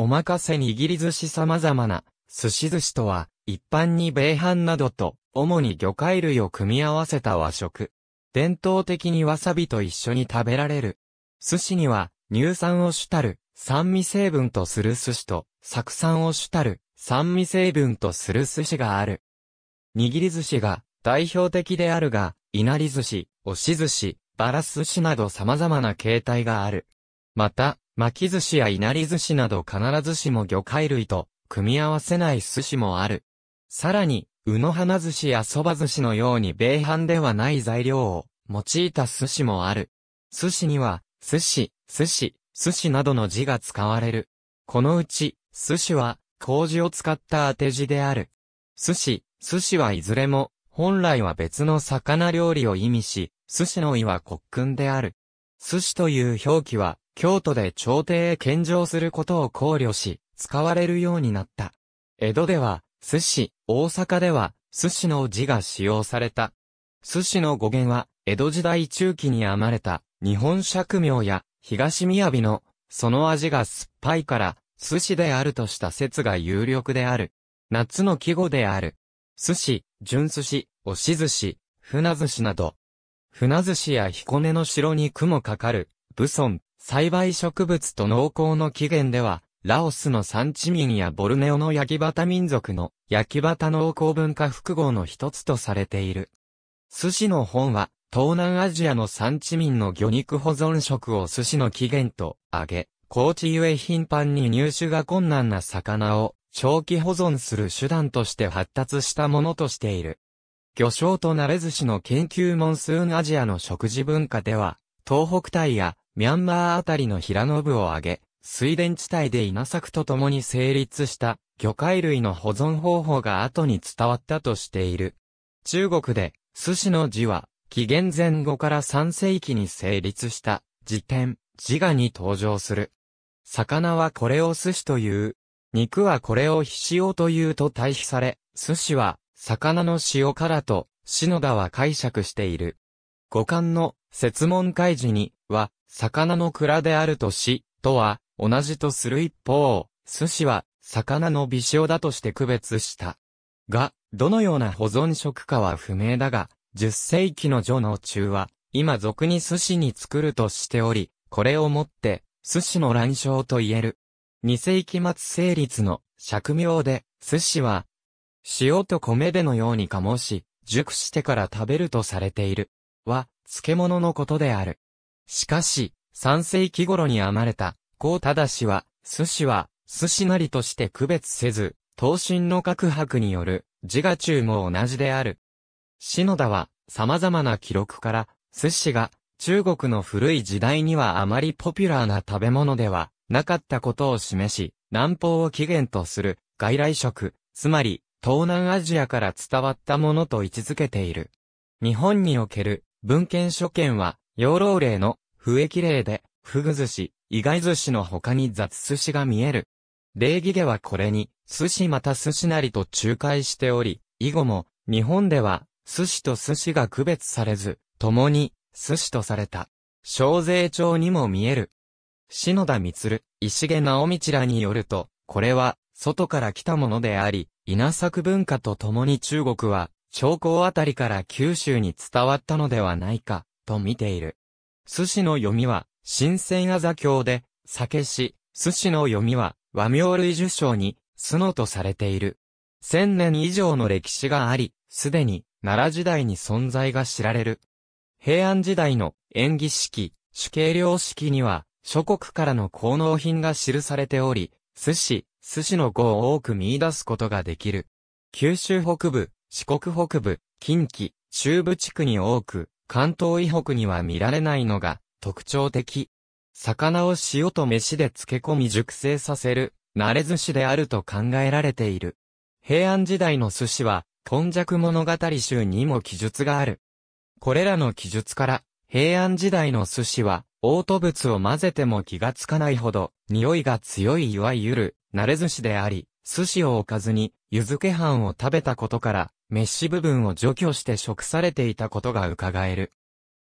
おまかせ握り寿司様々な、寿司寿司とは、一般に米飯などと、主に魚介類を組み合わせた和食。伝統的にわさびと一緒に食べられる。寿司には、乳酸を主たる、酸味成分とする寿司と、酢酸を主たる、酸味成分とする寿司がある。握り寿司が代表的であるが、いなり寿司、押し寿司、バラ寿司など様々な形態がある。また、巻き寿司や稲荷寿司など必ずしも魚介類と組み合わせない寿司もある。さらに、うの花寿司や蕎麦寿司のように米飯ではない材料を用いた寿司もある。寿司には、寿司、寿司、寿司などの字が使われる。このうち、寿司は、麹を使った当て字である。寿司、寿司はいずれも、本来は別の魚料理を意味し、寿司の意は国訓である。寿司という表記は、京都で朝廷へ献上することを考慮し、使われるようになった。江戸では、寿司、大阪では、寿司の字が使用された。寿司の語源は、江戸時代中期に編まれた、日本釈名や、東雅の、その味が酸っぱいから、寿司であるとした説が有力である。夏の季語である。寿司、純寿司、押し寿司、船寿司など、船寿司や彦根の城に雲かかる、武村、栽培植物と農耕の起源では、ラオスの産地民やボルネオの焼きバタ民族の焼きバタ農耕文化複合の一つとされている。寿司の本は、東南アジアの産地民の魚肉保存食を寿司の起源と挙げ、高知ゆえ頻繁に入手が困難な魚を長期保存する手段として発達したものとしている。魚礁と慣れ寿司の研究モンスーンアジアの食事文化では、東北タイやミャンマーあたりの平野部を挙げ、水田地帯で稲作と共に成立した魚介類の保存方法が後に伝わったとしている。中国で寿司の字は紀元前後から3世紀に成立した辞典、自我に登場する。魚はこれを寿司という、肉はこれを必しというと対比され、寿司は魚の塩辛と、篠田は解釈している。五感の、説問開示に、は、魚の蔵であるとし、とは、同じとする一方、寿司は、魚の微塩だとして区別した。が、どのような保存食かは不明だが、十世紀の序の中は、今俗に寿司に作るとしており、これをもって、寿司の乱象と言える。二世紀末成立の釈明で、寿司は、塩と米でのように醸し、熟してから食べるとされている。は、漬物のことである。しかし、三世紀頃に編まれた、高忠氏は、寿司は、寿司なりとして区別せず、刀身の各白による、自我中も同じである。篠田は、様々な記録から、寿司が、中国の古い時代にはあまりポピュラーな食べ物では、なかったことを示し、南方を起源とする、外来食、つまり、東南アジアから伝わったものと位置づけている。日本における文献書見は、養老例の笛き例で、フグ寿司、意外寿司の他に雑寿司が見える。礼儀ではこれに、寿司また寿司なりと仲介しており、以後も、日本では、寿司と寿司が区別されず、共に、寿司とされた。小税帳にも見える。篠田光、石毛直道らによると、これは、外から来たものであり、稲作文化とともに中国は、長江あたりから九州に伝わったのではないか、と見ている。寿司の読みは、新鮮あざ教で、酒し、寿司の読みは、和名類受賞に、スのとされている。千年以上の歴史があり、すでに、奈良時代に存在が知られる。平安時代の演技式、主計量式には、諸国からの効能品が記されており、寿司、寿司の語を多く見出すことができる。九州北部、四国北部、近畿、中部地区に多く、関東以北には見られないのが特徴的。魚を塩と飯で漬け込み熟成させる、慣れ寿司であると考えられている。平安時代の寿司は、今弱物語集にも記述がある。これらの記述から、平安時代の寿司は、嘔吐物を混ぜても気がつかないほど、匂いが強いいわゆる、慣れ寿司であり、寿司を置かずに、湯漬け飯を食べたことから、メッシ部分を除去して食されていたことが伺える。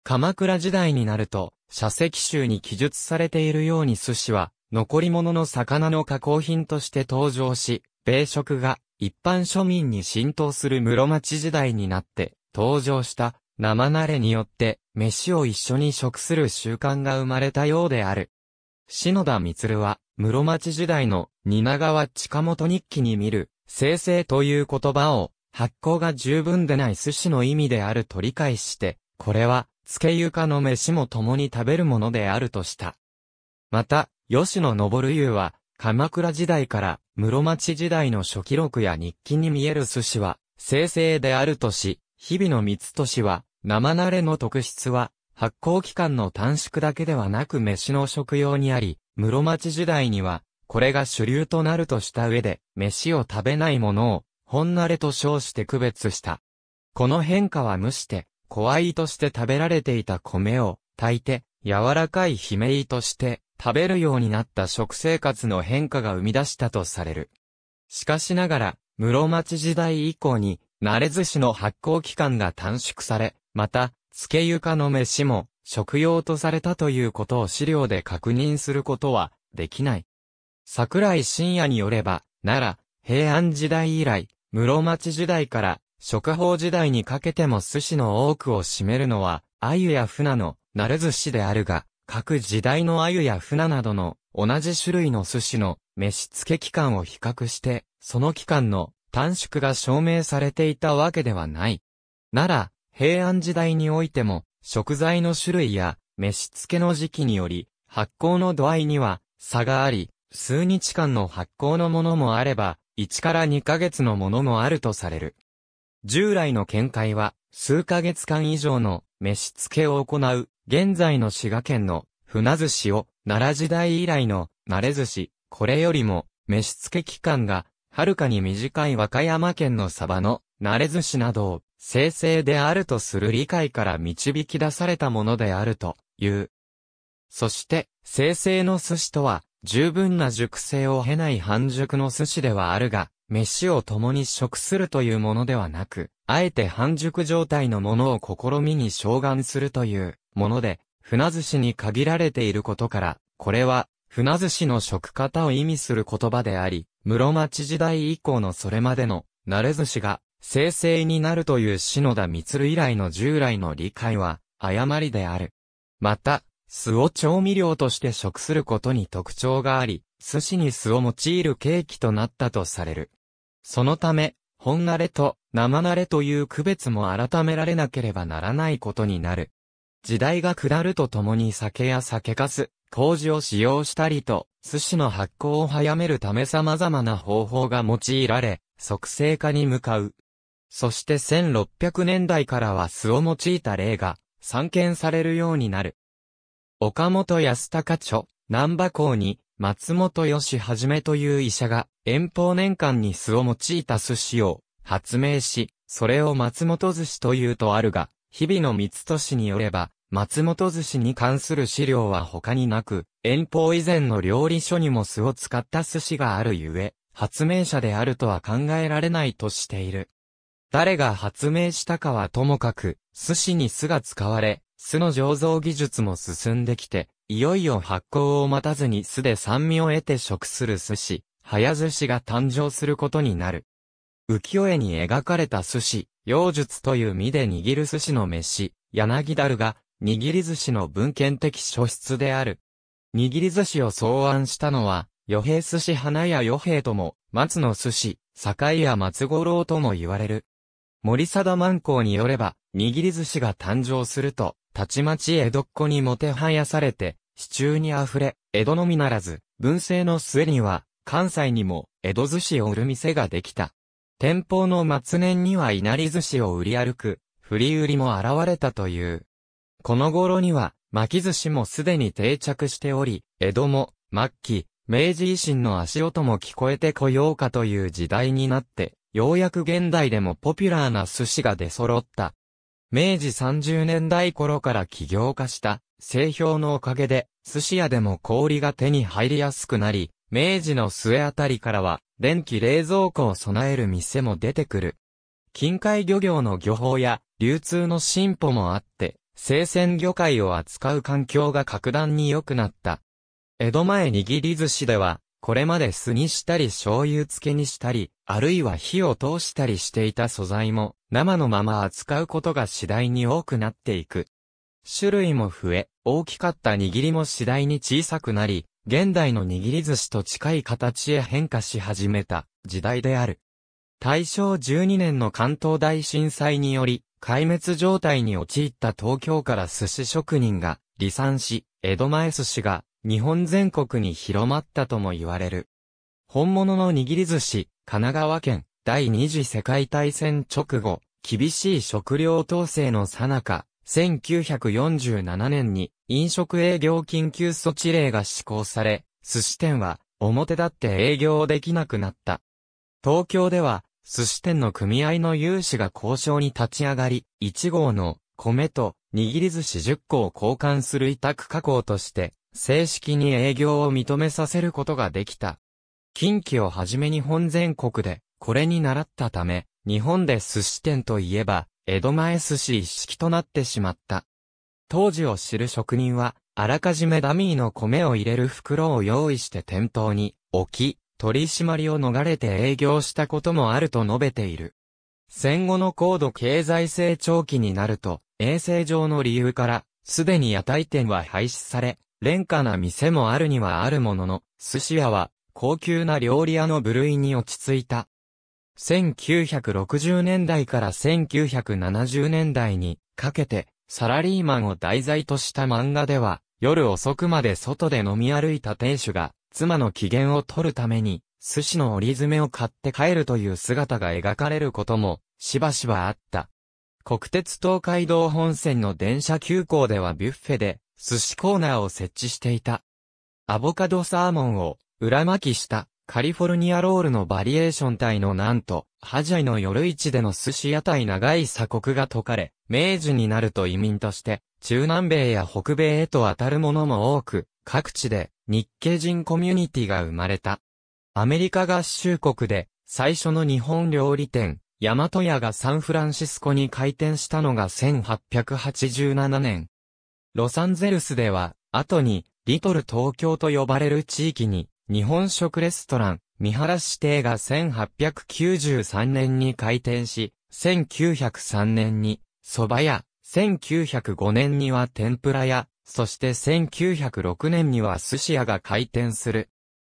鎌倉時代になると、社石集に記述されているように寿司は、残り物の魚の加工品として登場し、米食が一般庶民に浸透する室町時代になって、登場した生慣れによって、飯を一緒に食する習慣が生まれたようである。篠田光は、室町時代の蜷川近本日記に見る、生成という言葉を、発酵が十分でない寿司の意味であると理解して、これは、漬け床の飯も共に食べるものであるとした。また、吉野昇湯は、鎌倉時代から室町時代の初期録や日記に見える寿司は、生成であるとし、日々の三つ年は、生慣れの特質は、発酵期間の短縮だけではなく飯の食用にあり、室町時代には、これが主流となるとした上で、飯を食べないものを、本慣れと称して区別した。この変化は蒸して、小藍として食べられていた米を、炊いて、柔らかい姫飯として、食べるようになった食生活の変化が生み出したとされる。しかしながら、室町時代以降に、慣れ寿司の発酵期間が短縮され、また、つけ床の飯も食用とされたということを資料で確認することはできない。桜井深也によれば、奈良、平安時代以来、室町時代から食法時代にかけても寿司の多くを占めるのは、鮎や船の、なる寿司であるが、各時代の鮎や船などの同じ種類の寿司の飯付け期間を比較して、その期間の短縮が証明されていたわけではない。奈平安時代においても、食材の種類や、飯付けの時期により、発酵の度合いには、差があり、数日間の発酵のものもあれば、1から2ヶ月のものもあるとされる。従来の見解は、数ヶ月間以上の飯付けを行う、現在の滋賀県の船寿司を、奈良時代以来の慣れ寿司、これよりも、飯付け期間が、はるかに短い和歌山県のサバの、慣れ寿司などを生成であるとする理解から導き出されたものであるという。そして、生成の寿司とは、十分な熟成を経ない半熟の寿司ではあるが、飯を共に食するというものではなく、あえて半熟状態のものを試みに昇願するというもので、船寿司に限られていることから、これは、船寿司の食方を意味する言葉であり、室町時代以降のそれまでの、慣れ寿司が、生成になるという篠田光以来の従来の理解は、誤りである。また、酢を調味料として食することに特徴があり、寿司に酢を用いるケーキとなったとされる。そのため、本慣れと生慣れという区別も改められなければならないことになる。時代が下るとともに酒や酒粕、麹を使用したりと、寿司の発酵を早めるため様々な方法が用いられ、促成化に向かう。そして1600年代からは酢を用いた例が散見されるようになる。岡本安高著、南波港に松本義はじめという医者が遠方年間に酢を用いた寿司を発明し、それを松本寿司というとあるが、日々の三利によれば、松本寿司に関する資料は他になく、遠方以前の料理書にも酢を使った寿司があるゆえ、発明者であるとは考えられないとしている。誰が発明したかはともかく、寿司に酢が使われ、酢の醸造技術も進んできて、いよいよ発酵を待たずに酢で酸味を得て食する寿司、早寿司が誕生することになる。浮世絵に描かれた寿司、妖術という身で握る寿司の飯、柳だるが、握り寿司の文献的書出である。握り寿司を草案したのは、余平寿司花屋余平とも、松の寿司、堺屋松五郎とも言われる。森貞万光によれば、握り寿司が誕生すると、たちまち江戸っ子にもてはやされて、市中に溢れ、江戸のみならず、文政の末には、関西にも、江戸寿司を売る店ができた。天保の末年には稲荷寿司を売り歩く、振り売りも現れたという。この頃には、巻き寿司もすでに定着しており、江戸も、末期、明治維新の足音も聞こえてこようかという時代になってようやく現代でもポピュラーな寿司が出揃った。明治30年代頃から起業化した、製氷のおかげで、寿司屋でも氷が手に入りやすくなり、明治の末あたりからは、電気冷蔵庫を備える店も出てくる。近海漁業の漁法や、流通の進歩もあって、生鮮魚介を扱う環境が格段に良くなった。江戸前握り寿司では、これまで酢にしたり醤油漬けにしたり、あるいは火を通したりしていた素材も、生のまま扱うことが次第に多くなっていく。種類も増え、大きかった握りも次第に小さくなり、現代の握り寿司と近い形へ変化し始めた時代である。大正12年の関東大震災により、壊滅状態に陥った東京から寿司職人が離散し、江戸前寿司が日本全国に広まったとも言われる。本物の握り寿司、神奈川県、第二次世界大戦直後、厳しい食料統制の最中、1947年に飲食営業緊急措置令が施行され、寿司店は表立って営業できなくなった。東京では、寿司店の組合の有志が交渉に立ち上がり、1号の米と握り寿司10個を交換する委託加工として、正式に営業を認めさせることができた。近畿をはじめ日本全国で、これに習ったため、日本で寿司店といえば、江戸前寿司一式となってしまった。当時を知る職人は、あらかじめダミーの米を入れる袋を用意して店頭に置き、取り締まりを逃れて営業したこともあると述べている。戦後の高度経済成長期になると、衛生上の理由から、すでに屋台店は廃止され、廉価な店もあるにはあるものの、寿司屋は高級な料理屋の部類に落ち着いた。1960年代から1970年代にかけてサラリーマンを題材とした漫画では夜遅くまで外で飲み歩いた店主が妻の機嫌を取るために寿司の折り詰めを買って帰るという姿が描かれることもしばしばあった。国鉄東海道本線の電車急行ではビュッフェで寿司コーナーを設置していた。アボカドサーモンを裏巻きしたカリフォルニアロールのバリエーション体のなんと、ハジャイの夜市での寿司屋台長い鎖国が解かれ、明治になると移民として、中南米や北米へと当たるものも多く、各地で日系人コミュニティが生まれた。アメリカ合衆国で最初の日本料理店、ヤマト屋がサンフランシスコに開店したのが1887年。ロサンゼルスでは、後に、リトル東京と呼ばれる地域に、日本食レストラン、三原市邸が1893年に開店し、1903年に、蕎麦屋、1905年には天ぷら屋、そして1906年には寿司屋が開店する。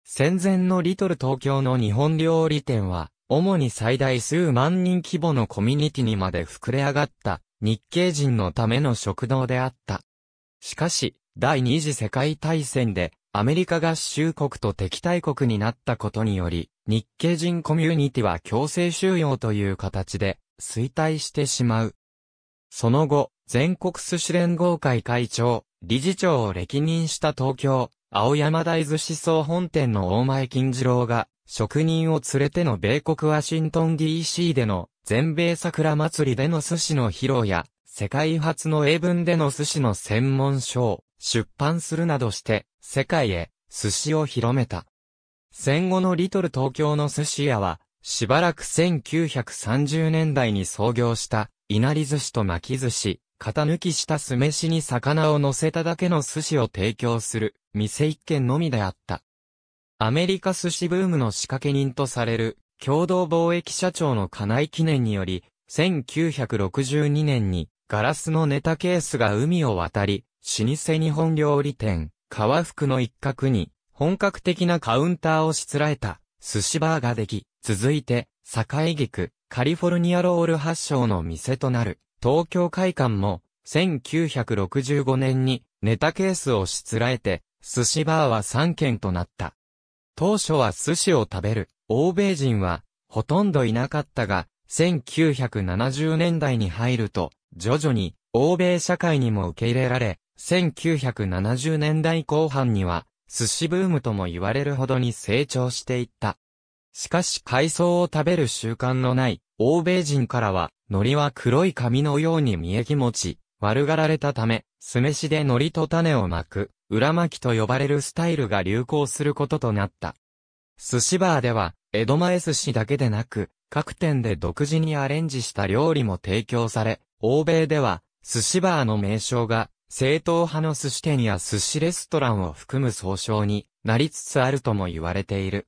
戦前のリトル東京の日本料理店は、主に最大数万人規模のコミュニティにまで膨れ上がった、日系人のための食堂であった。しかし、第二次世界大戦で、アメリカ合衆国と敵対国になったことにより、日系人コミュニティは強制収容という形で、衰退してしまう。その後、全国寿司連合会会長、理事長を歴任した東京、青山大寿司総本店の大前金次郎が、職人を連れての米国ワシントン DC での全米桜祭りでの寿司の披露や、世界初の英文での寿司の専門書を出版するなどして、世界へ寿司を広めた。戦後のリトル東京の寿司屋は、しばらく1930年代に創業した、稲荷寿司と巻き寿司、型抜きした酢飯に魚を乗せただけの寿司を提供する、店一軒のみであった。アメリカ寿司ブームの仕掛け人とされる、共同貿易社長の金井記念により、1962年に、ガラスのネタケースが海を渡り、老舗日本料理店、川福の一角に、本格的なカウンターをしつらえた、寿司バーができ、続いて、堺菊、カリフォルニアロール発祥の店となる、東京会館も、1965年に、ネタケースをしつらえて、寿司バーは3軒となった。当初は寿司を食べる、欧米人は、ほとんどいなかったが、1970年代に入ると、徐々に欧米社会にも受け入れられ、1970年代後半には寿司ブームとも言われるほどに成長していった。しかし海藻を食べる習慣のない欧米人からは海苔は黒い紙のように見え気持ち、悪がられたため、酢飯で海苔と種を巻く、裏巻きと呼ばれるスタイルが流行することとなった。寿司バーでは、江戸前寿司だけでなく、各店で独自にアレンジした料理も提供され、欧米では、寿司バーの名称が、正統派の寿司店や寿司レストランを含む総称になりつつあるとも言われている。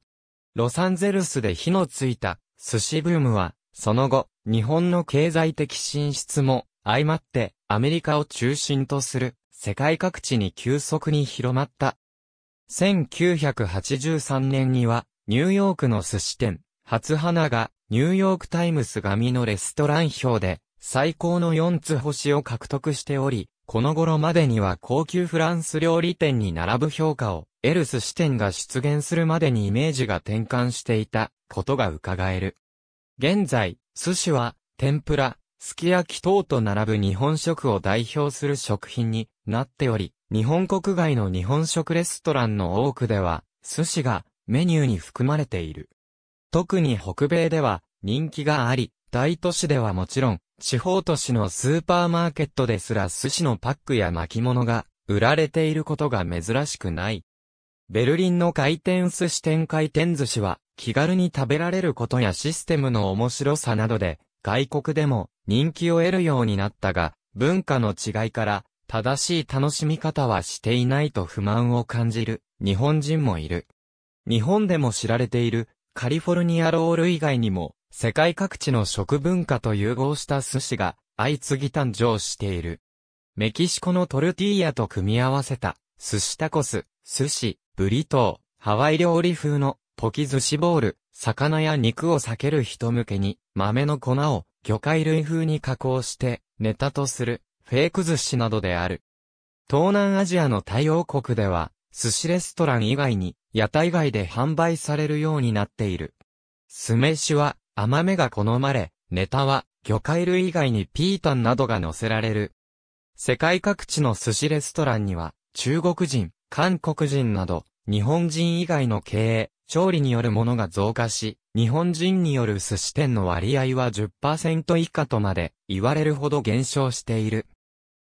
ロサンゼルスで火のついた寿司ブームは、その後、日本の経済的進出も相まってアメリカを中心とする世界各地に急速に広まった。1983年にはニューヨークの寿司店、初花がニューヨークタイムス紙のレストラン表で最高の4つ星を獲得しており、この頃までには高級フランス料理店に並ぶ評価をエルス支店が出現するまでにイメージが転換していたことが伺える。現在、寿司は天ぷら、すき焼き等と並ぶ日本食を代表する食品になっており、日本国外の日本食レストランの多くでは、寿司がメニューに含まれている。特に北米では人気があり、大都市ではもちろん、地方都市のスーパーマーケットですら寿司のパックや巻物が売られていることが珍しくない。ベルリンの回転寿司店回転寿司は気軽に食べられることやシステムの面白さなどで外国でも人気を得るようになったが文化の違いから正しい楽しみ方はしていないと不満を感じる日本人もいる。日本でも知られているカリフォルニアロール以外にも、世界各地の食文化と融合した寿司が、相次ぎ誕生している。メキシコのトルティーヤと組み合わせた、寿司タコス、寿司、ブリトー、ハワイ料理風の、ポキ寿司ボール、魚や肉を避ける人向けに、豆の粉を、魚介類風に加工して、ネタとする、フェイク寿司などである。東南アジアの対応国では、寿司レストラン以外に、屋台外で販売されるようになっている。酢飯は甘めが好まれ、ネタは魚介類以外にピータンなどが乗せられる。世界各地の寿司レストランには、中国人、韓国人など、日本人以外の経営、調理によるものが増加し、日本人による寿司店の割合は10%以下とまで言われるほど減少している。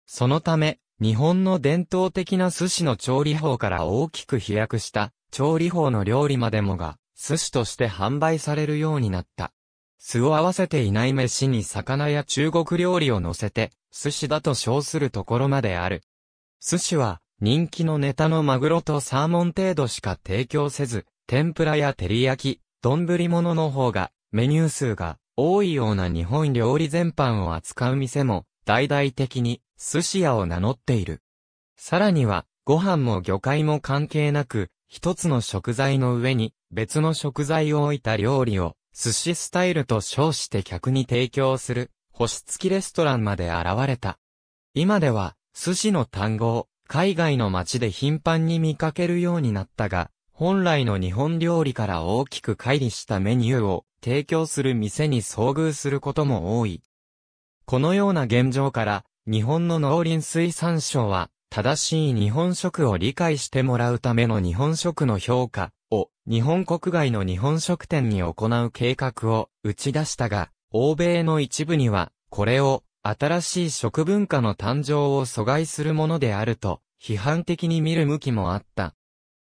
そのため、日本の伝統的な寿司の調理法から大きく飛躍した調理法の料理までもが、寿司として販売されるようになった。酢を合わせていない飯に魚や中国料理を乗せて、寿司だと称するところまである。寿司は、人気のネタのマグロとサーモン程度しか提供せず、天ぷらや照り焼き、丼物の方が、メニュー数が多いような日本料理全般を扱う店も、大々的に寿司屋を名乗っている。さらには、ご飯も魚介も関係なく、一つの食材の上に別の食材を置いた料理を寿司スタイルと称して客に提供する星付きレストランまで現れた。今では寿司の単語を海外の街で頻繁に見かけるようになったが、本来の日本料理から大きく乖離したメニューを提供する店に遭遇することも多い。このような現状から、日本の農林水産省は、正しい日本食を理解してもらうための日本食の評価を日本国外の日本食店に行う計画を打ち出したが、欧米の一部には、これを新しい食文化の誕生を阻害するものであると、批判的に見る向きもあった。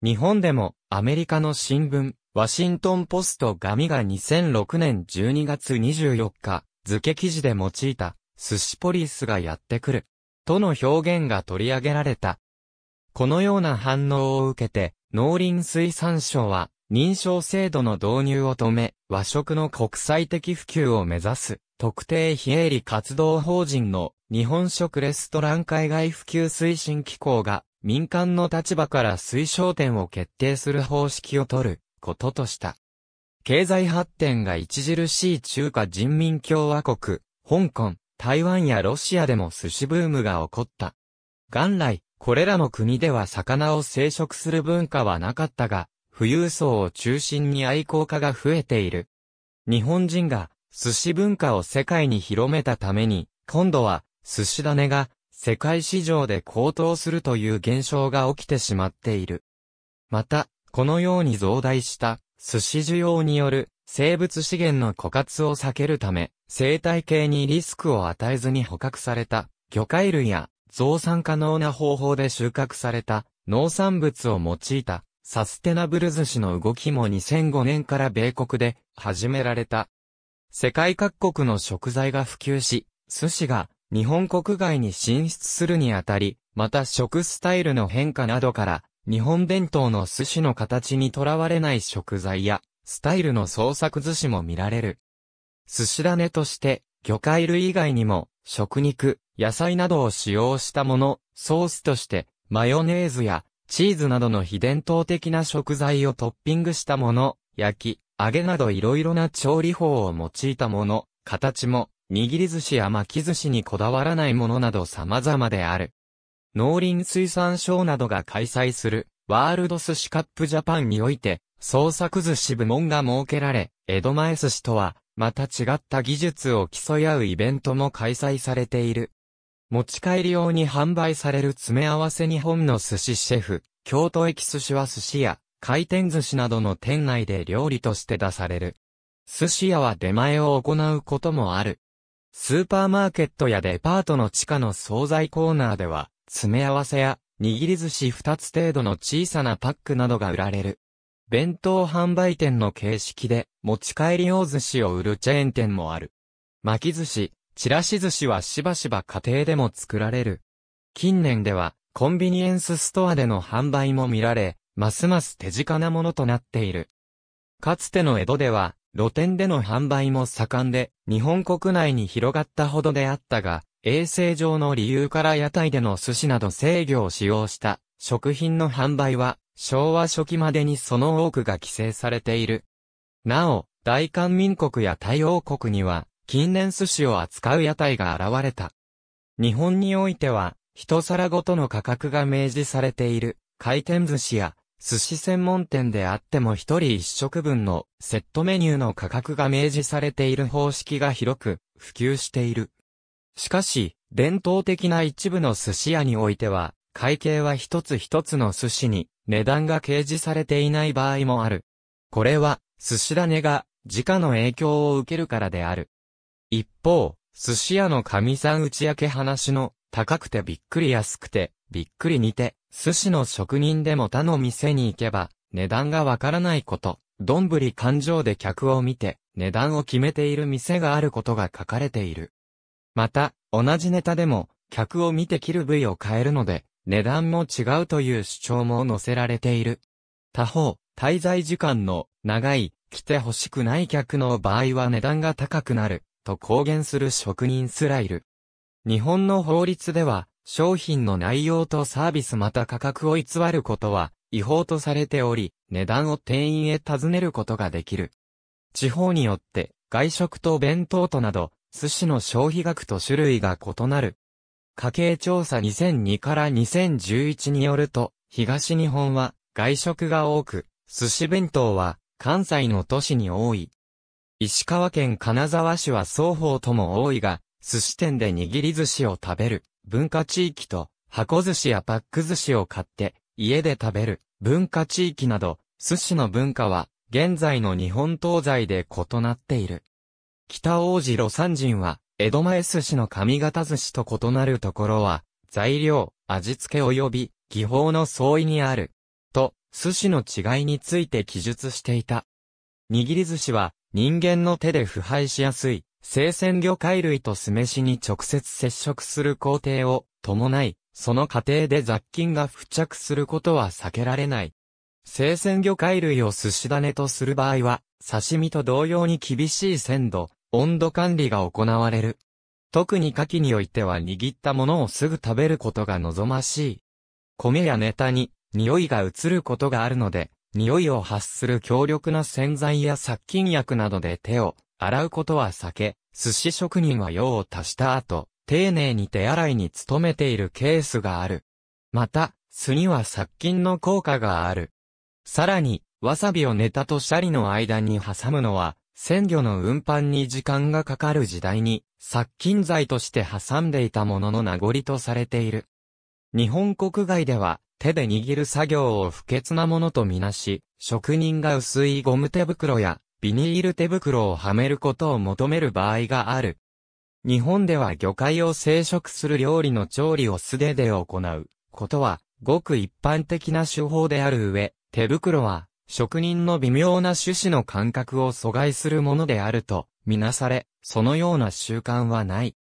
日本でも、アメリカの新聞、ワシントンポストガミが2006年12月24日、付け記事で用いた、寿司ポリスがやってくるとの表現が取り上げられた。このような反応を受けて、農林水産省は、認証制度の導入を止め、和食の国際的普及を目指す、特定非営利活動法人の日本食レストラン海外普及推進機構が、民間の立場から推奨点を決定する方式を取ることとした。経済発展が著しい中華人民共和国、香港、台湾やロシアでも寿司ブームが起こった。元来、これらの国では魚を生殖する文化はなかったが、富裕層を中心に愛好家が増えている。日本人が寿司文化を世界に広めたために、今度は寿司種が世界市場で高騰するという現象が起きてしまっている。また、このように増大した寿司需要による生物資源の枯渇を避けるため、生態系にリスクを与えずに捕獲された魚介類や増産可能な方法で収穫された農産物を用いたサステナブル寿司の動きも2005年から米国で始められた。世界各国の食材が普及し、寿司が日本国外に進出するにあたり、また食スタイルの変化などから、日本伝統の寿司の形にとらわれない食材やスタイルの創作寿司も見られる。寿司種として、魚介類以外にも、食肉、野菜などを使用したもの、ソースとして、マヨネーズや、チーズなどの非伝統的な食材をトッピングしたもの、焼き、揚げなど色々な調理法を用いたもの、形も、握り寿司や巻き寿司にこだわらないものなど様々である。農林水産省などが開催する、ワールド寿司カップジャパンにおいて、創作寿司部門が設けられ、江戸前寿司とは、また違った技術を競い合うイベントも開催されている。持ち帰り用に販売される詰め合わせ日本の寿司シェフ、京都駅寿司は寿司屋、回転寿司などの店内で料理として出される。寿司屋は出前を行うこともある。スーパーマーケットやデパートの地下の惣菜コーナーでは、詰め合わせや、握り寿司2つ程度の小さなパックなどが売られる。弁当販売店の形式で、持ち帰り大寿司を売るチェーン店もある。巻き寿司、ちらし寿司はしばしば家庭でも作られる。近年では、コンビニエンスストアでの販売も見られ、ますます手近なものとなっている。かつての江戸では、露店での販売も盛んで、日本国内に広がったほどであったが、衛生上の理由から屋台での寿司など制御を使用した食品の販売は昭和初期までにその多くが規制されている。なお、大韓民国や太王国には、近年寿司を扱う屋台が現れた。日本においては、一皿ごとの価格が明示されている、回転寿司や、寿司専門店であっても一人一食分のセットメニューの価格が明示されている方式が広く普及している。しかし、伝統的な一部の寿司屋においては、会計は一つ一つの寿司に値段が掲示されていない場合もある。これは、寿司種が、時価の影響を受けるからである。一方、寿司屋の神さん打ち明け話の、高くてびっくり安くて、びっくり似て、寿司の職人でも他の店に行けば、値段がわからないこと、どんぶり勘定で客を見て、値段を決めている店があることが書かれている。また、同じネタでも、客を見て切る部位を変えるので、値段も違うという主張も載せられている。他方、滞在時間の長い、来て欲しくない客の場合は値段が高くなる、と公言する職人すらいる。日本の法律では、商品の内容とサービスまた価格を偽ることは、違法とされており、値段を店員へ尋ねることができる。地方によって、外食と弁当となど、寿司の消費額と種類が異なる家計調査2002から2011によると、東日本は外食が多く、寿司弁当は関西の都市に多い。石川県金沢市は双方とも多いが、寿司店で握り寿司を食べる文化地域と、箱寿司やパック寿司を買って家で食べる文化地域など、寿司の文化は現在の日本東西で異なっている。北王子魯山人は江戸前寿司の上方寿司と異なるところは、材料、味付け及び、技法の相違にある。と、寿司の違いについて記述していた。握り寿司は、人間の手で腐敗しやすい、生鮮魚介類と酢飯に直接接触する工程を伴い、その過程で雑菌が付着することは避けられない。生鮮魚介類を寿司種とする場合は、刺身と同様に厳しい鮮度、温度管理が行われる。特に牡蠣においては握ったものをすぐ食べることが望ましい。米やネタに匂いが移ることがあるので、匂いを発する強力な洗剤や殺菌薬などで手を洗うことは避け、寿司職人は用を足した後、丁寧に手洗いに努めているケースがある。また、酢には殺菌の効果がある。さらに、わさびをネタとシャリの間に挟むのは、鮮魚の運搬に時間がかかる時代に、殺菌剤として挟んでいたものの名残とされている。日本国外では、手で握る作業を不潔なものとみなし、職人が薄いゴム手袋やビニール手袋をはめることを求める場合がある。日本では魚介を生殖する料理の調理を素手で行うことは、ごく一般的な手法である上、手袋は職人の微妙な趣旨の感覚を阻害するものであると、みなされ、そのような習慣はない。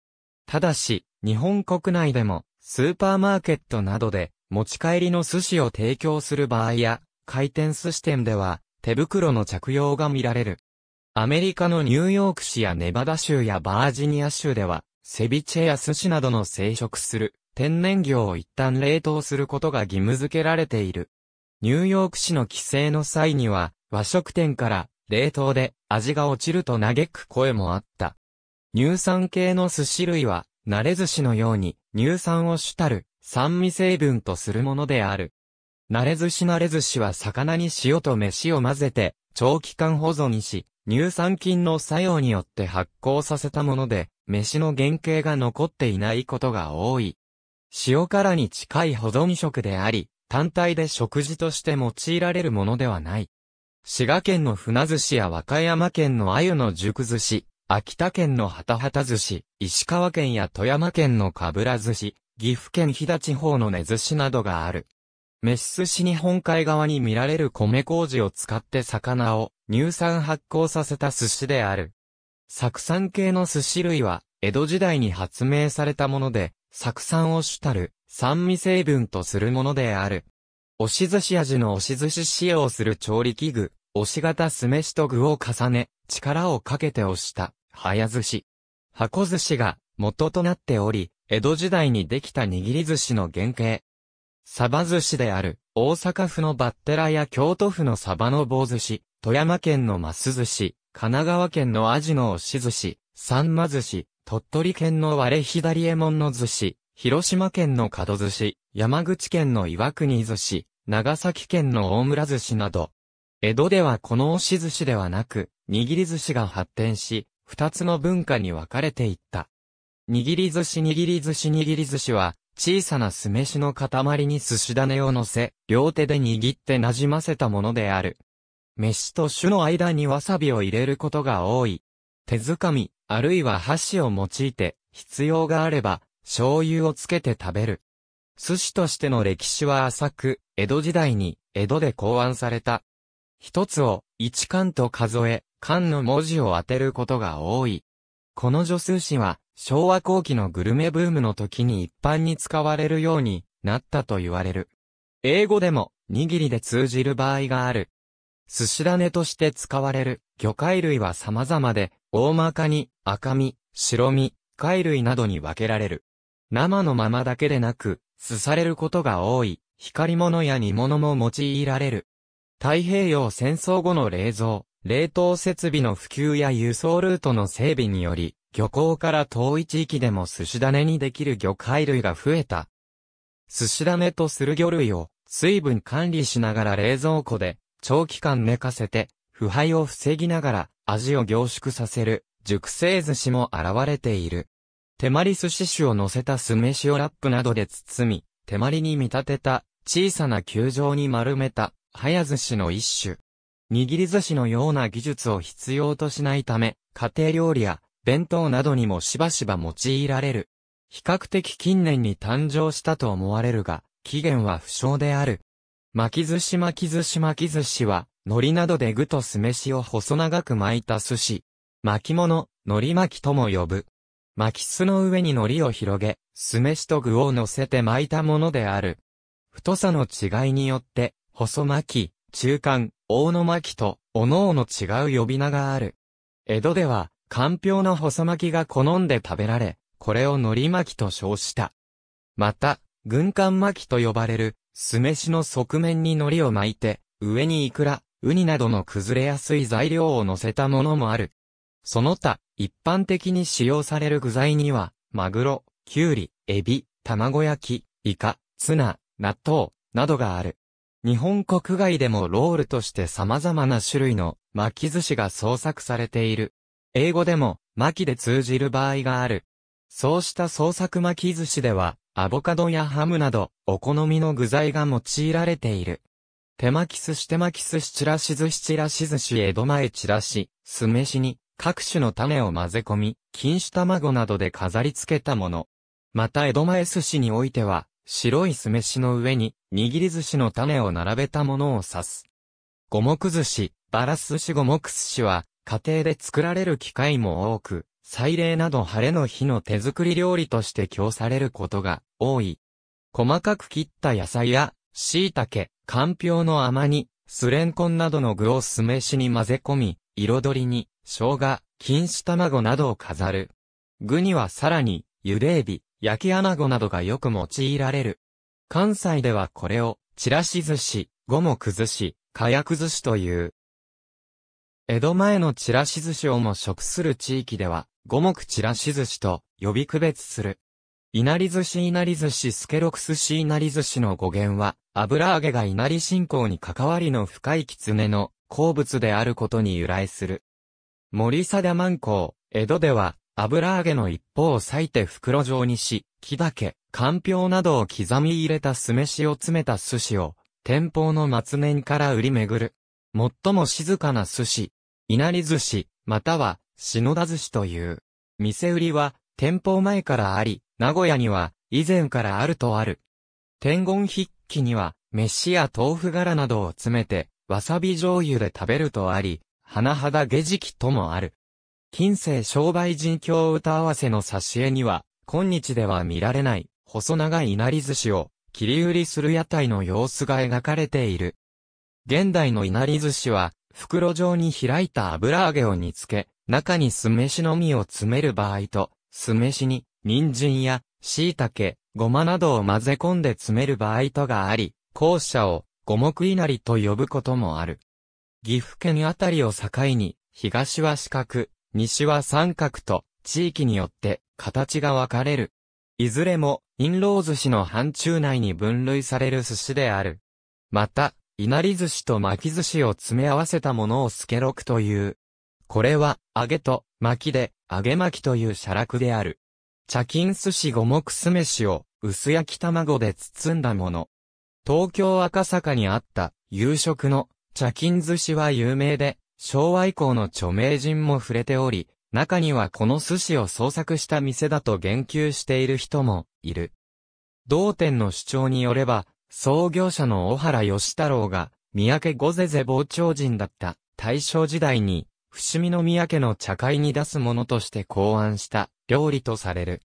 ただし、日本国内でも、スーパーマーケットなどで、持ち帰りの寿司を提供する場合や、回転寿司店では、手袋の着用が見られる。アメリカのニューヨーク市やネバダ州やバージニア州では、セビチェや寿司などの生食する天然魚を一旦冷凍することが義務付けられている。ニューヨーク市の規制の際には、和食店から、冷凍で味が落ちると嘆く声もあった。乳酸系の寿司類は、慣れ寿司のように、乳酸を主たる、酸味成分とするものである。慣れ寿司慣れ寿司は魚に塩と飯を混ぜて、長期間保存し、乳酸菌の作用によって発酵させたもので、飯の原型が残っていないことが多い。塩辛に近い保存食であり、単体で食事として用いられるものではない。滋賀県の船寿司や和歌山県の鮎の熟寿司、秋田県のハタハタ寿司、石川県や富山県のかぶら寿司、岐阜県飛騨地方の根寿司などがある。飯寿司日本海側に見られる米麹を使って魚を乳酸発酵させた寿司である。酢酸系の寿司類は江戸時代に発明されたもので、酢酸を主たる酸味成分とするものである。押し寿司味の押し寿司使用する調理器具、押し型酢飯と具を重ね、力をかけて押した、早寿司。箱寿司が元となっており、江戸時代にできた握り寿司の原型。サバ寿司である、大阪府のバッテラや京都府のサバの棒寿司、富山県のマス寿司、神奈川県のアジの押し寿司、サンマ寿司、鳥取県の割れ左衛門の寿司、広島県の門寿司、山口県の岩国寿司、長崎県の大村寿司など、江戸ではこの押し寿司ではなく、握り寿司が発展し、二つの文化に分かれていった。握り寿司握り寿司握り寿司は、小さな酢飯の塊に寿司種を乗せ、両手で握って馴染ませたものである。飯と種の間にわさびを入れることが多い。手づかみ、あるいは箸を用いて、必要があれば、醤油をつけて食べる。寿司としての歴史は浅く、江戸時代に江戸で考案された。一つを一缶と数え、缶の文字を当てることが多い。この助数詞は昭和後期のグルメブームの時に一般に使われるようになったと言われる。英語でも握りで通じる場合がある。寿司種として使われる魚介類は様々で、大まかに赤身、白身、貝類などに分けられる。生のままだけでなく、すされることが多い、光物や煮物も用いられる。太平洋戦争後の冷蔵、冷凍設備の普及や輸送ルートの整備により、漁港から遠い地域でも寿司種にできる魚介類が増えた。寿司種とする魚類を水分管理しながら冷蔵庫で長期間寝かせて腐敗を防ぎながら味を凝縮させる熟成寿司も現れている。手まり寿司酒を乗せた酢飯をラップなどで包み、手まりに見立てた小さな球状に丸めた早寿司の一種。握り寿司のような技術を必要としないため、家庭料理や弁当などにもしばしば用いられる。比較的近年に誕生したと思われるが、起源は不詳である。巻き寿司巻き寿司巻き寿司は、海苔などで具と酢飯を細長く巻いた寿司。巻物、海苔巻きとも呼ぶ。巻き巣の上に海苔を広げ、酢飯と具を乗せて巻いたものである。太さの違いによって、細巻き、中間、大野巻きと、おのおの違う呼び名がある。江戸では、かんぴょうの細巻きが好んで食べられ、これを海苔巻きと称した。また、軍艦巻きと呼ばれる、酢飯の側面に海苔を巻いて、上にイクラ、ウニなどの崩れやすい材料を乗せたものもある。その他、一般的に使用される具材には、マグロ、キュウリ、エビ、卵焼き、イカ、ツナ、納豆、などがある。日本国外でもロールとして様々な種類の巻き寿司が創作されている。英語でも巻きで通じる場合がある。そうした創作巻き寿司では、アボカドやハムなど、お好みの具材が用いられている。手巻き寿司手巻き寿司チラシ寿司チラシ寿司江戸前チラシ、酢飯に、各種の種を混ぜ込み、錦糸卵などで飾り付けたもの。また江戸前寿司においては、白い酢飯の上に、握り寿司の種を並べたものを指す。五目寿司、バラ寿司五目寿司は、家庭で作られる機会も多く、祭礼など晴れの日の手作り料理として供されることが多い。細かく切った野菜や、椎茸、かんぴょうの甘煮、スレンコンなどの具を酢飯に混ぜ込み、彩りに、生姜、錦糸卵などを飾る。具にはさらに、ゆでエビ、焼き穴子などがよく用いられる。関西ではこれを、ちらし寿司、五目寿司、かやく寿司という。江戸前のちらし寿司をも食する地域では、五目ちらし寿司と呼び区別する。いなり寿司いなり寿司スケロク寿司いなり寿司の語源は、油揚げがいなり信仰に関わりの深い狐の鉱物であることに由来する。森貞万光、江戸では、油揚げの一方を裂いて袋状にし、木だけ、ょ瓢などを刻み入れた酢飯を詰めた寿司を、天保の末年から売り巡る。最も静かな寿司、稲荷寿司、または、篠田寿司という。店売りは、天保前からあり、名古屋には、以前からあるとある。天言筆記には、飯や豆腐柄などを詰めて、わさび醤油で食べるとあり、花肌下敷きともある。近世商売人協歌合わせの挿絵には、今日では見られない、細長い稲荷寿司を、切り売りする屋台の様子が描かれている。現代の稲荷寿司は、袋状に開いた油揚げを煮つけ、中に酢飯のみを詰める場合と、酢飯に、人参や、椎茸、ごまなどを混ぜ込んで詰める場合とがあり、後者を、五目稲荷と呼ぶこともある。岐阜県あたりを境に、東は四角、西は三角と、地域によって形が分かれる。いずれも、陰籠寿司の範疇内に分類される寿司である。また、稲荷寿司と巻き寿司を詰め合わせたものをスケロクという。これは、揚げと巻きで、揚げ巻きという写楽である。茶金寿司五目酢飯を、薄焼き卵で包んだもの。東京赤坂にあった夕食の茶巾寿司は有名で、昭和以降の著名人も触れており、中にはこの寿司を創作した店だと言及している人もいる。同店の主張によれば、創業者の小原義太郎が、三宅御是是傍聴人だった大正時代に、伏見宮家の茶会に出すものとして考案した料理とされる。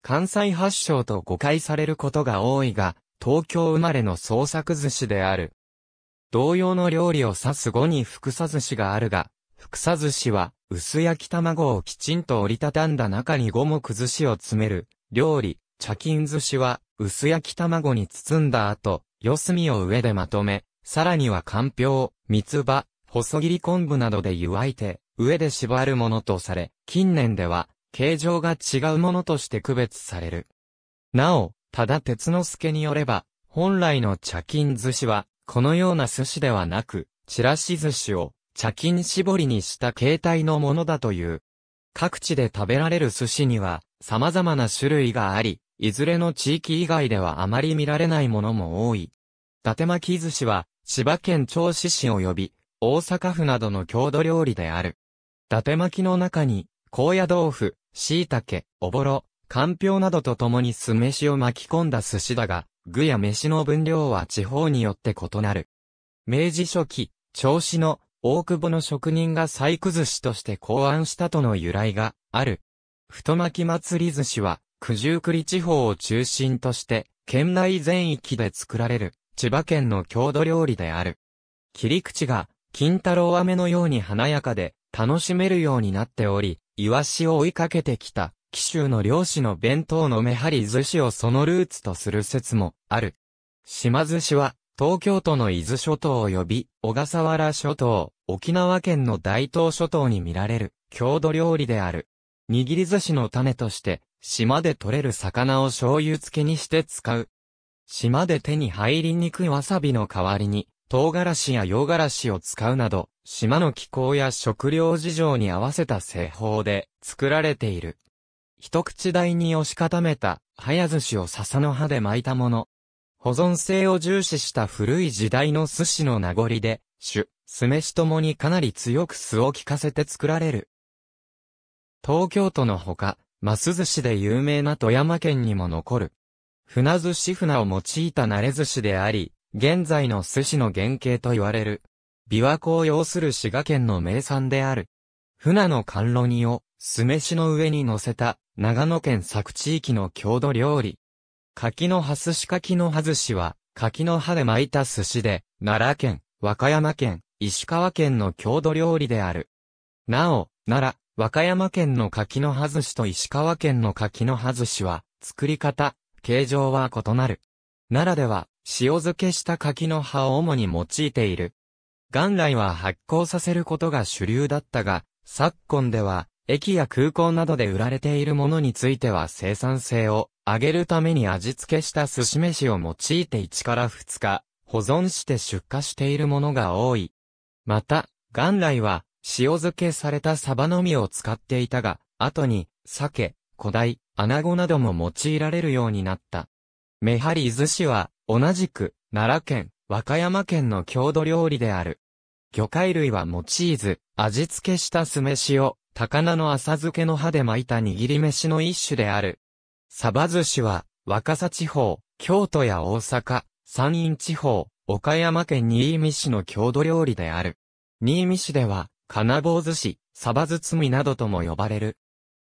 関西発祥と誤解されることが多いが、東京生まれの創作寿司である。同様の料理を指す語に福さ寿司があるが、福さ寿司は、薄焼き卵をきちんと折りたたんだ中に五目寿司を詰める、料理、茶巾寿司は、薄焼き卵に包んだ後、四隅を上でまとめ、さらにはかんぴょう、三つ葉、細切り昆布などで湯沸いて、上で縛るものとされ、近年では、形状が違うものとして区別される。なお、ただ鉄之助によれば、本来の茶巾寿司は、このような寿司ではなく、チラシ寿司を茶巾絞りにした形態のものだという。各地で食べられる寿司には、様々な種類があり、いずれの地域以外ではあまり見られないものも多い。伊達巻き寿司は、千葉県銚子市及び、大阪府などの郷土料理である。伊達巻きの中に、高野豆腐、椎茸、おぼろ、かんぴょうなどと共に酢飯を巻き込んだ寿司だが、具や飯の分量は地方によって異なる。明治初期、銚子の大久保の職人が細工寿司として考案したとの由来がある。太巻き祭り寿司は、九十九里地方を中心として、県内全域で作られる、千葉県の郷土料理である。切り口が、金太郎飴のように華やかで、楽しめるようになっており、イワシを追いかけてきた、紀州の漁師の弁当のめはり寿司をそのルーツとする説もある。島寿司は、東京都の伊豆諸島及び、小笠原諸島、沖縄県の大東諸島に見られる、郷土料理である。握り寿司の種として、島で採れる魚を醤油漬けにして使う。島で手に入りにくいわさびの代わりに、唐辛子や洋辛子を使うなど、島の気候や食料事情に合わせた製法で作られている。一口大に押し固めた、早寿司を笹の葉で巻いたもの。保存性を重視した古い時代の寿司の名残で、種、酢飯ともにかなり強く酢を効かせて作られる。東京都のほか、ま寿司で有名な富山県にも残る。船寿司船を用いた慣れ寿司であり、現在の寿司の原型と言われる。琵琶湖を要する滋賀県の名産である。船の甘露煮を酢飯の上に乗せた、長野県佐久地域の郷土料理。柿の葉寿司柿の葉寿司は、柿の葉で巻いた寿司で、奈良県、和歌山県、石川県の郷土料理である。なお、奈良、和歌山県の柿の葉寿司と石川県の柿の葉寿司は、作り方、形状は異なる。奈良では、塩漬けした柿の葉を主に用いている。元来は発酵させることが主流だったが、昨今では、駅や空港などで売られているものについては生産性を上げるために味付けした寿司飯を用いて1から2日保存して出荷しているものが多い。また、元来は塩漬けされたサバのみを使っていたが、後に鮭、古代、穴子なども用いられるようになった。メハリ伊豆市は同じく奈良県、和歌山県の郷土料理である。魚介類は用いず、味付けした酢飯を高菜の浅漬けの葉で巻いた握り飯の一種である。サバ寿司は、若狭地方、京都や大阪、山陰地方、岡山県新見市の郷土料理である。新見市では、金棒寿司、サバ包みなどとも呼ばれる。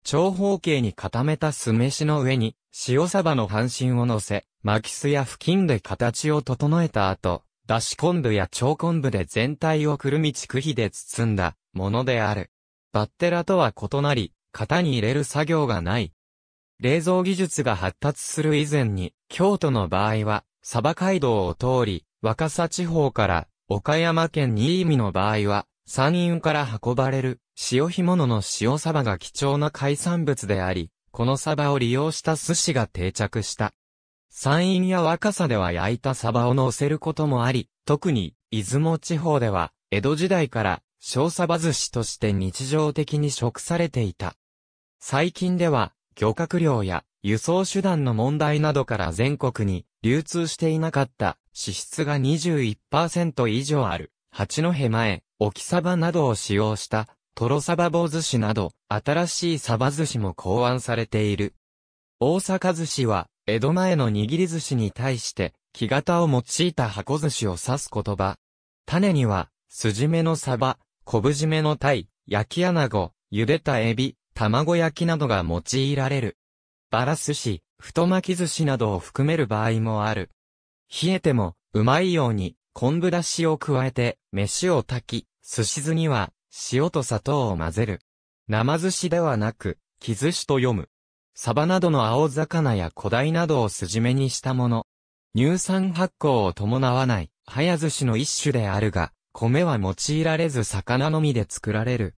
長方形に固めた酢飯の上に、塩サバの半身を乗せ、巻き酢や布巾で形を整えた後、だし昆布や長昆布で全体をくるみちくひで包んだものである。バッテラとは異なり、型に入れる作業がない。冷蔵技術が発達する以前に、京都の場合は、サバ街道を通り、若狭地方から岡山県新見の場合は、山陰から運ばれる塩干物の塩サバが貴重な海産物であり、このサバを利用した寿司が定着した。山陰や若狭では焼いたサバを乗せることもあり、特に、出雲地方では、江戸時代から小サバ寿司として日常的に食されていた。最近では、漁獲量や輸送手段の問題などから全国に流通していなかった脂質が21%以上ある、八戸前、沖サバなどを使用した、トロサバ棒寿司など、新しいサバ寿司も考案されている。大阪寿司は、江戸前の握り寿司に対して、木型を用いた箱寿司を指す言葉。種には、筋目のサバ、昆布締めの鯛、焼き穴子、茹でたエビ、卵焼きなどが用いられる。バラ寿司、太巻き寿司などを含める場合もある。冷えても、うまいように、昆布だしを加えて、飯を炊き、寿司酢には、塩と砂糖を混ぜる。生寿司ではなく、木寿司と読む。サバなどの青魚や古代などを筋目にしたもの。乳酸発酵を伴わない、早寿司の一種であるが、米は用いられず魚のみで作られる。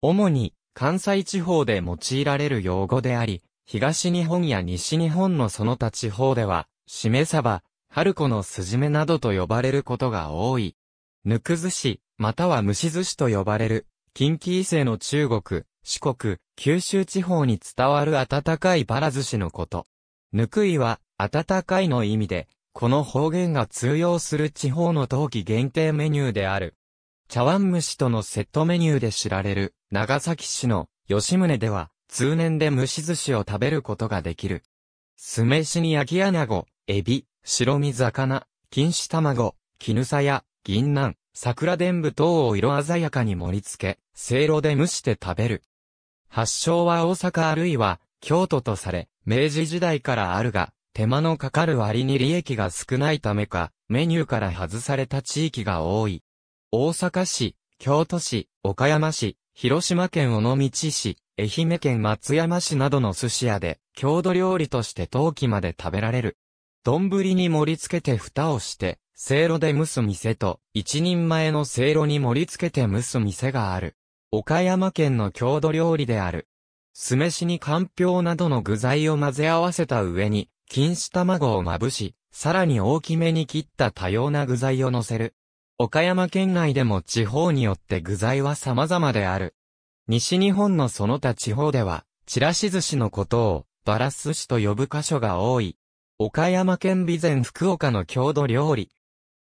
主に、関西地方で用いられる用語であり、東日本や西日本のその他地方では、しめさば、春子のすじめなどと呼ばれることが多い。ぬく寿司、または蒸し寿司と呼ばれる、近畿伊勢の中国、四国、九州地方に伝わる温かいバラ寿司のこと。ぬくいは、温かいの意味で、この方言が通用する地方の冬季限定メニューである。茶碗蒸しとのセットメニューで知られる、長崎市の吉宗では、通年で蒸し寿司を食べることができる。酢飯に焼き穴子、エビ、白身魚、錦糸卵、絹さや、銀杏、桜伝武等を色鮮やかに盛り付け、せいろで蒸して食べる。発祥は大阪あるいは京都とされ、明治時代からあるが、手間のかかる割に利益が少ないためか、メニューから外された地域が多い。大阪市、京都市、岡山市、広島県尾道市、愛媛県松山市などの寿司屋で、郷土料理として陶器まで食べられる。丼に盛り付けて蓋をして、せいろで蒸す店と、一人前のせいろに盛り付けて蒸す店がある。岡山県の郷土料理である。酢飯にかんぴょうなどの具材を混ぜ合わせた上に、錦糸卵をまぶし、さらに大きめに切った多様な具材を乗せる。岡山県内でも地方によって具材は様々である。西日本のその他地方では、ちらし寿司のことを、バラ寿司と呼ぶ箇所が多い。岡山県備前福岡の郷土料理。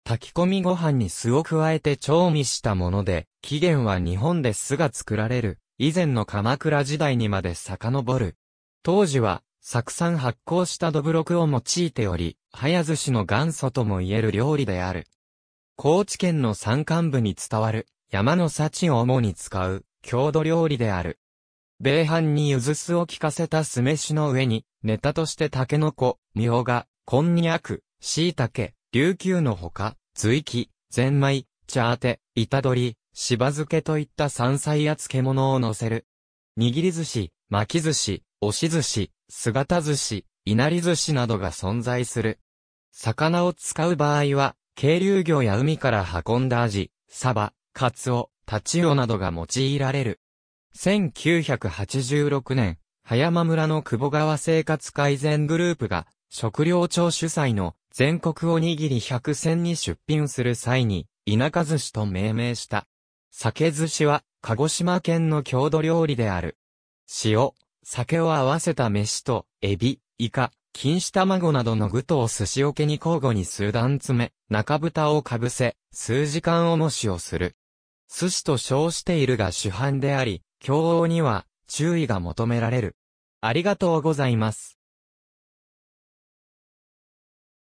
炊き込みご飯に酢を加えて調味したもので、起源は日本で酢が作られる、以前の鎌倉時代にまで遡る。当時は、酢酸発酵したどぶろくを用いており、早寿司の元祖とも言える料理である。高知県の山間部に伝わる、山の幸を主に使う、郷土料理である。米飯にゆず酢を効かせた酢飯の上に、ネタとしてタケノコ、みょうが、こんにゃく、たけ、琉球のほか、随記、ゼンマイ、チャーテ、イタドリ、しば漬けといった山菜や漬物を乗せる。握り寿司、巻き寿司、押し寿司、姿寿司、いなり寿司などが存在する。魚を使う場合は、渓流魚や海から運んだアジ、サバ、カツオ、タチウオなどが用いられる。1986年、葉山村の久保川生活改善グループが、食料庁主催の全国おにぎり100選に出品する際に、田舎寿司と命名した。酒寿司は、鹿児島県の郷土料理である。塩、酒を合わせた飯と、エビ、イカ、錦糸卵などの具とを寿司桶に交互に数段詰め、中蓋をかぶせ、数時間おもしをする。寿司と称しているが主犯であり、共合には注意が求められる。ありがとうございます。